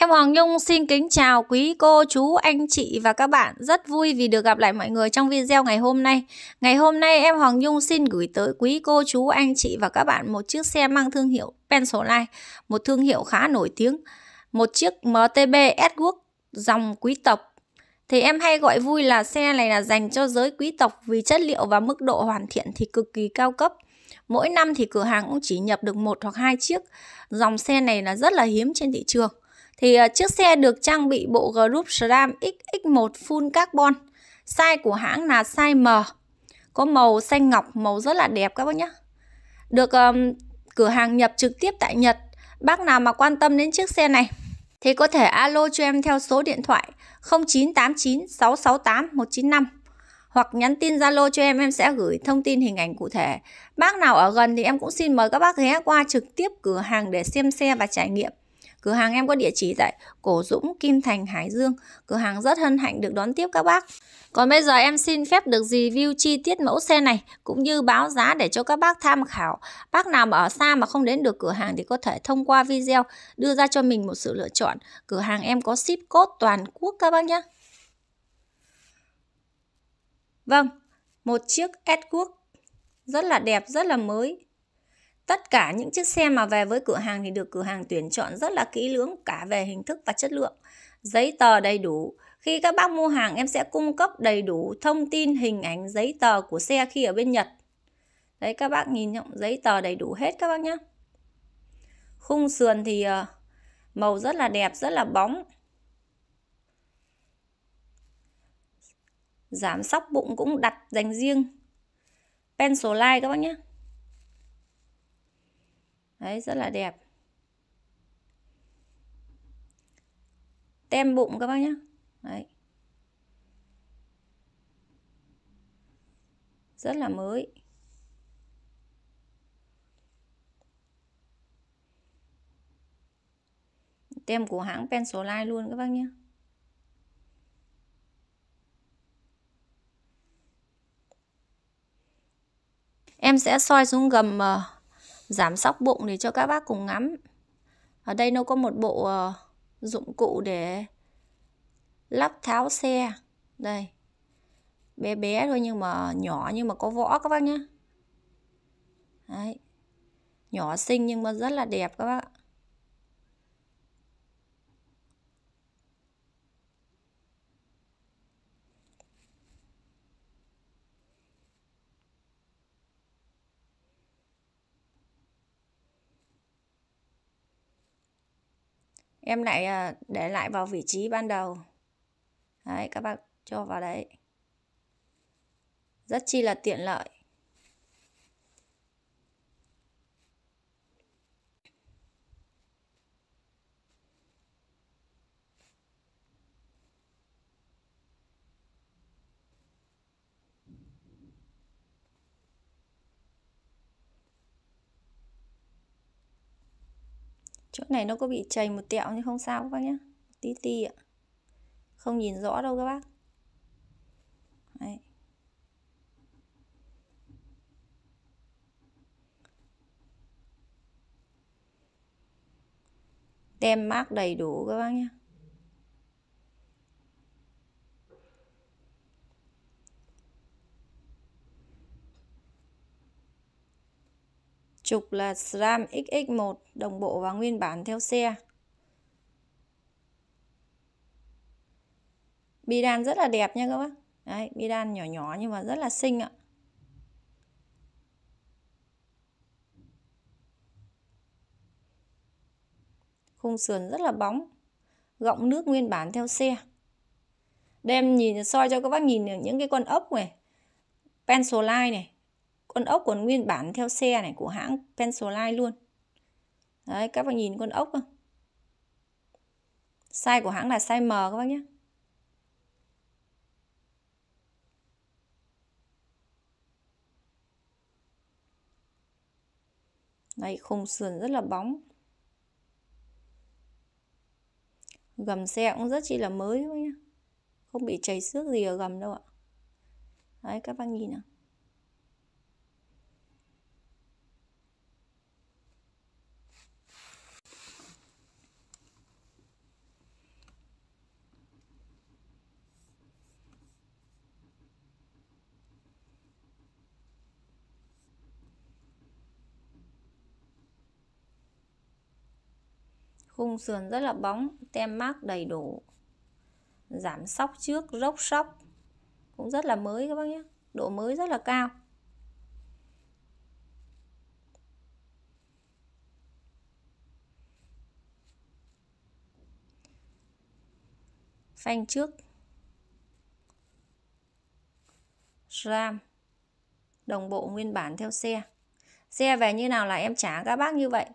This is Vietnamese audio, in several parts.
Em Hoàng Nhung xin kính chào quý cô, chú, anh chị và các bạn. Rất vui vì được gặp lại mọi người trong video ngày hôm nay. Ngày hôm nay em Hoàng Nhung xin gửi tới quý cô, chú, anh chị và các bạn một chiếc xe mang thương hiệu Pensaline, một thương hiệu khá nổi tiếng. Một chiếc MTB Edward dòng quý tộc. Thì em hay gọi vui là xe này là dành cho giới quý tộc vì chất liệu và mức độ hoàn thiện thì cực kỳ cao cấp. Mỗi năm thì cửa hàng cũng chỉ nhập được một hoặc hai chiếc. Dòng xe này là rất là hiếm trên thị trường. Thì ờ, chiếc xe được trang bị bộ Group SRAM XX1 Full Carbon. Size của hãng là size M. Có màu xanh ngọc, màu rất là đẹp các bác nhé. Được um, cửa hàng nhập trực tiếp tại Nhật. Bác nào mà quan tâm đến chiếc xe này thì có thể alo cho em theo số điện thoại 0989 668 195 hoặc nhắn tin Zalo cho em em sẽ gửi thông tin hình ảnh cụ thể. Bác nào ở gần thì em cũng xin mời các bác ghé qua trực tiếp cửa hàng để xem xe và trải nghiệm. Cửa hàng em có địa chỉ tại Cổ Dũng, Kim Thành, Hải Dương. Cửa hàng rất hân hạnh được đón tiếp các bác. Còn bây giờ em xin phép được review chi tiết mẫu xe này cũng như báo giá để cho các bác tham khảo. Bác nào mà ở xa mà không đến được cửa hàng thì có thể thông qua video đưa ra cho mình một sự lựa chọn. Cửa hàng em có ship code toàn quốc các bác nhé. Vâng, một chiếc s rất là đẹp, rất là mới. Tất cả những chiếc xe mà về với cửa hàng thì được cửa hàng tuyển chọn rất là kỹ lưỡng cả về hình thức và chất lượng. Giấy tờ đầy đủ. Khi các bác mua hàng em sẽ cung cấp đầy đủ thông tin, hình ảnh, giấy tờ của xe khi ở bên Nhật. Đấy các bác nhìn nhộng giấy tờ đầy đủ hết các bác nhé. Khung sườn thì ờ, màu rất là đẹp, rất là bóng. Giảm sóc bụng cũng đặt dành riêng. Pencil line các bác nhé đấy rất là đẹp tem bụng các bác nhé đấy rất là mới tem của hãng pencil line luôn các bác nhé em sẽ soi xuống gầm ờ, giảm sóc bụng để cho các bác cùng ngắm ở đây nó có một bộ ờ, dụng cụ để lắp tháo xe đây bé bé thôi nhưng mà nhỏ nhưng mà có võ các bác nhé Đấy. nhỏ xinh nhưng mà rất là đẹp các bác em lại à, để lại vào vị trí ban đầu đấy các bác cho vào đấy rất chi là tiện lợi chỗ này nó có bị chảy một tẹo nhưng không sao các bác nhé tí tí ạ không nhìn rõ đâu các bác Đấy. tem mát đầy đủ các bác nhé Trục là SRAM XX1 đồng bộ và nguyên bản theo xe. bi Bidan rất là đẹp nha các bác. Đấy, bidan nhỏ nhỏ nhưng mà rất là xinh ạ. Khung sườn rất là bóng. Gọng nước nguyên bản theo xe. Đem nhìn soi cho các bác nhìn những cái con ốc này. Pencil line này con ốc còn nguyên bản theo xe này của hãng Pencilline luôn đấy các bạn nhìn con ốc không size của hãng là size M các bác nhé Đấy, khung sườn rất là bóng Gầm xe cũng rất chi là mới thôi nhá Không bị chảy xước gì ở gầm đâu ạ Đấy các bác nhìn nào khung sườn rất là bóng tem mác đầy đủ giảm sóc trước rốc sóc cũng rất là mới các bác nhé độ mới rất là cao phanh trước ram đồng bộ nguyên bản theo xe xe về như nào là em trả các bác như vậy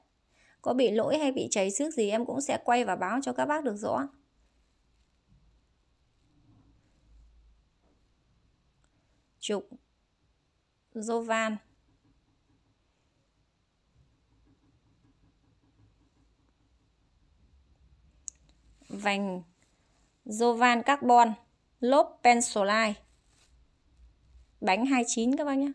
có bị lỗi hay bị cháy xước gì em cũng sẽ quay và báo cho các bác được rõ trục Jovan vành Jovan carbon lốp pencil line bánh 29 các bác nhé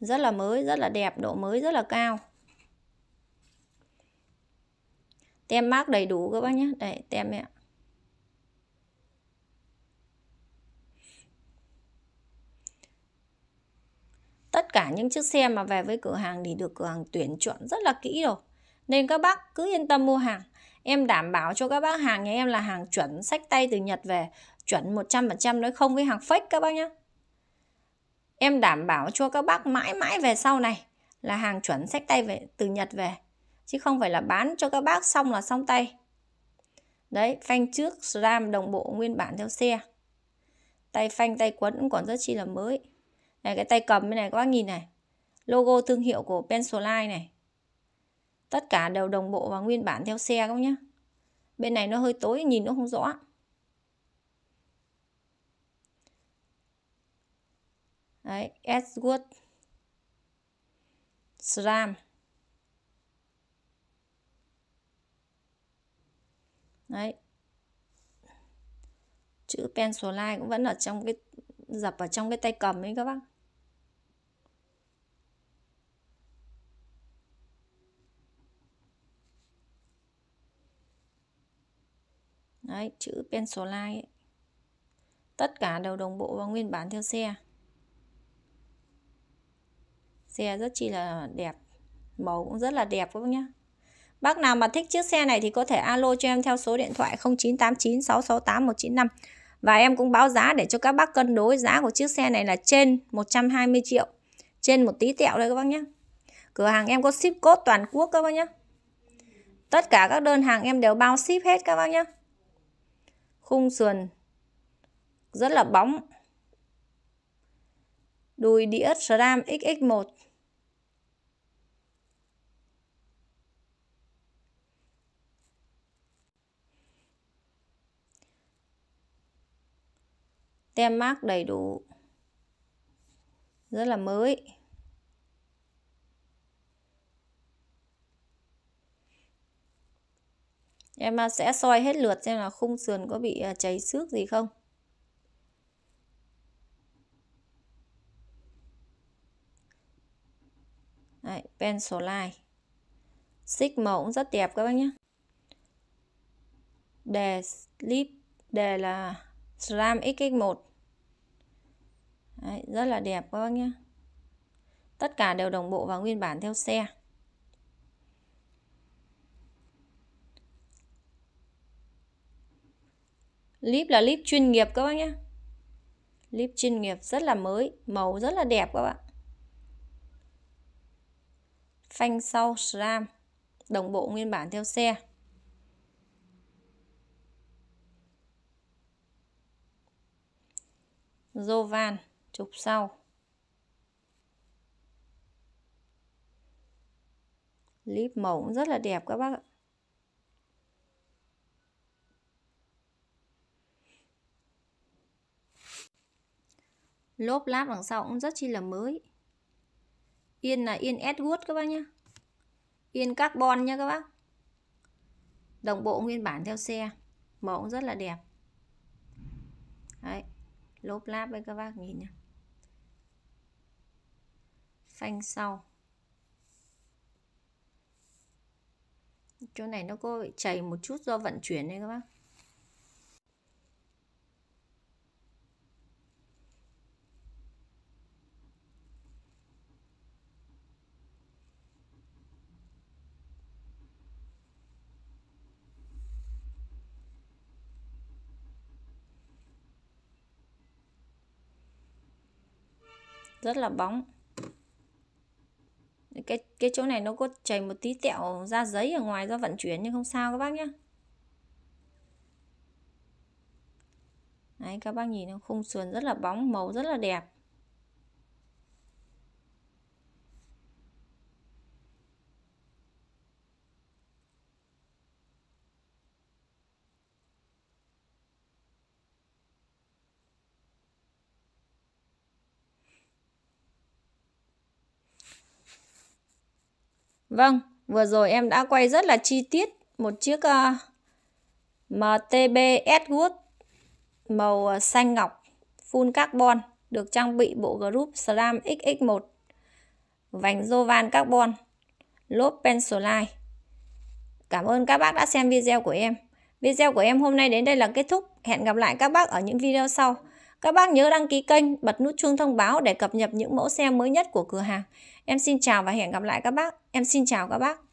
rất là mới rất là đẹp độ mới rất là cao tem mác đầy đủ các bác nhé đây tem ạ tất cả những chiếc xe mà về với cửa hàng thì được cửa hàng tuyển chọn rất là kỹ rồi nên các bác cứ yên tâm mua hàng em đảm bảo cho các bác hàng nhà em là hàng chuẩn sách tay từ Nhật về chuẩn 100% nói không với hàng fake các bác nhé Em đảm bảo cho các bác mãi mãi về sau này là hàng chuẩn sách tay về từ Nhật về. Chứ không phải là bán cho các bác xong là xong tay. Đấy, phanh trước ram đồng bộ nguyên bản theo xe. Tay phanh, tay quấn cũng còn rất chi là mới. Này, cái tay cầm bên này các bác nhìn này. Logo thương hiệu của Pensaline này. Tất cả đều đồng bộ và nguyên bản theo xe không nhá Bên này nó hơi tối, nhìn nó không rõ. đấy Edward slam đấy chữ pencil line cũng vẫn ở trong cái dập ở trong cái tay cầm ấy các bác Đấy, chữ pencil line ấy. Tất cả đều đồng bộ và nguyên bản theo xe xe rất chi là đẹp màu cũng rất là đẹp các bác nhá Bác nào mà thích chiếc xe này thì có thể alo cho em theo số điện thoại 0989 668 195 và em cũng báo giá để cho các bác cân đối giá của chiếc xe này là trên 120 triệu trên một tí tẹo đây các bác nhá. cửa hàng em có ship code toàn quốc các bác nhá. tất cả các đơn hàng em đều bao ship hết các bác nhá. khung sườn rất là bóng đùi đĩa SRAM XX1 tem mác đầy đủ rất là mới em à, sẽ soi hết lượt xem là khung sườn có bị à, cháy xước gì không Đấy, pencil line xích màu cũng rất đẹp các bác nhé đề slip đề là SRAM XX1 Đấy, rất là đẹp các bác nhé tất cả đều đồng bộ và nguyên bản theo xe clip là clip chuyên nghiệp các bác nhé clip chuyên nghiệp rất là mới màu rất là đẹp các bạn phanh sau SRAM đồng bộ nguyên bản theo xe Jovan trục sau clip mẫu cũng rất là đẹp các bác ạ lốp láp đằng sau cũng rất chi là mới yên là yên Edward các bác nhé yên carbon nha các bác đồng bộ nguyên bản theo xe mẫu cũng rất là đẹp đấy lốp láp với các bác nhìn nha phanh sau chỗ này nó có bị chảy một chút do vận chuyển đấy các bác rất là bóng cái cái chỗ này nó có chảy một tí tẹo ra giấy ở ngoài do vận chuyển nhưng không sao các bác nhá, Đấy các bác nhìn nó khung sườn rất là bóng màu rất là đẹp Vâng, vừa rồi em đã quay rất là chi tiết một chiếc uh, ờ, MTB Edward màu ờ, xanh ngọc full carbon được trang bị bộ group SRAM XX1 vành Jovan carbon lốp Pensaline. Cảm ơn các bác đã xem video của em. Video của em hôm nay đến đây là kết thúc. Hẹn gặp lại các bác ở những video sau. Các bác nhớ đăng ký kênh, bật nút chuông thông báo để cập nhật những mẫu xe mới nhất của cửa hàng. Em xin chào và hẹn gặp lại các bác. Em xin chào các bác.